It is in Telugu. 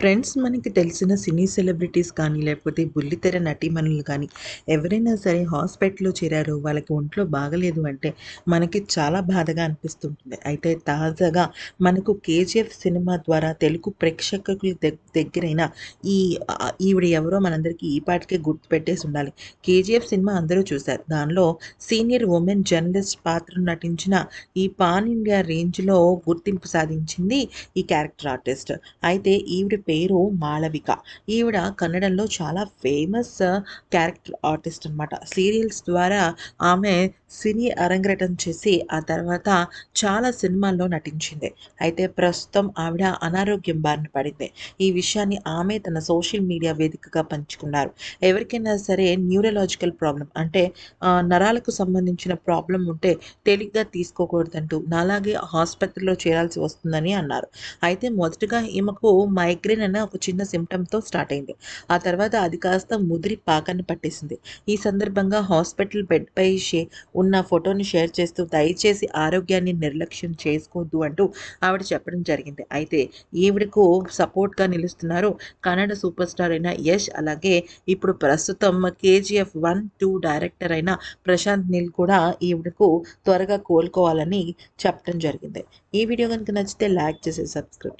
ఫ్రెండ్స్ మనకి తెలిసిన సినీ సెలబ్రిటీస్ కానీ లేకపోతే బుల్లితెర నటీమణులు కానీ ఎవరైనా సరే హాస్పిటల్లో చేరారు వాళ్ళకి ఒంట్లో బాగలేదు అంటే మనకి చాలా బాధగా అనిపిస్తుంటుంది అయితే తాజాగా మనకు కేజీఎఫ్ సినిమా ద్వారా తెలుగు ప్రేక్షకుల దగ్గరైన ఈ ఈవిడ ఎవరో మనందరికీ ఈ పాటికే గుర్తుపెట్టేసి ఉండాలి కేజీఎఫ్ సినిమా అందరూ చూశారు దానిలో సీనియర్ ఉమెన్ జర్నలిస్ట్ పాత్ర నటించిన ఈ పాన్ ఇండియా రేంజ్లో గుర్తింపు సాధించింది ఈ క్యారెక్టర్ ఆర్టిస్ట్ అయితే ఈవిడ పేరు మాళవిక ఈవిడ కన్నడంలో చాలా ఫేమస్ క్యారెక్టర్ ఆర్టిస్ట్ అనమాట సీరియల్స్ ద్వారా ఆమె సినీ అరంగేటం చేసి ఆ తర్వాత చాలా సినిమాల్లో నటించింది అయితే ప్రస్తుతం ఆవిడ అనారోగ్యం బారిన పడింది ఈ విషయాన్ని ఆమె తన సోషల్ మీడియా వేదికగా పంచుకున్నారు ఎవరికైనా సరే న్యూరలాజికల్ ప్రాబ్లం అంటే నరాలకు సంబంధించిన ప్రాబ్లం ఉంటే తేలిగ్గా తీసుకోకూడదంటూ నాలాగే ఆసుపత్రిలో చేరాల్సి వస్తుందని అన్నారు అయితే మొదటగా ఈమెకు మైగ్రేన్ మిగ్రేన్ ఒక చిన్న సిమ్టమ్తో స్టార్ట్ అయింది ఆ తర్వాత అది కాస్త ముదిరి పాకాన్ని పట్టేసింది ఈ సందర్భంగా హాస్పిటల్ బెడ్పై షే ఉన్న ఫోటోని షేర్ చేస్తూ దయచేసి ఆరోగ్యాన్ని నిర్లక్ష్యం చేసుకోవద్దు అంటూ ఆవిడ చెప్పడం జరిగింది అయితే ఈవిడకు సపోర్ట్గా నిలుస్తున్నారు కన్నడ సూపర్ స్టార్ అయిన యష్ అలాగే ఇప్పుడు ప్రస్తుతం కేజీఎఫ్ వన్ టూ డైరెక్టర్ అయిన ప్రశాంత్ నీల్ కూడా ఈవిడకు త్వరగా కోలుకోవాలని చెప్పడం జరిగింది ఈ వీడియో కనుక నచ్చితే లైక్ చేసి సబ్స్క్రైబ్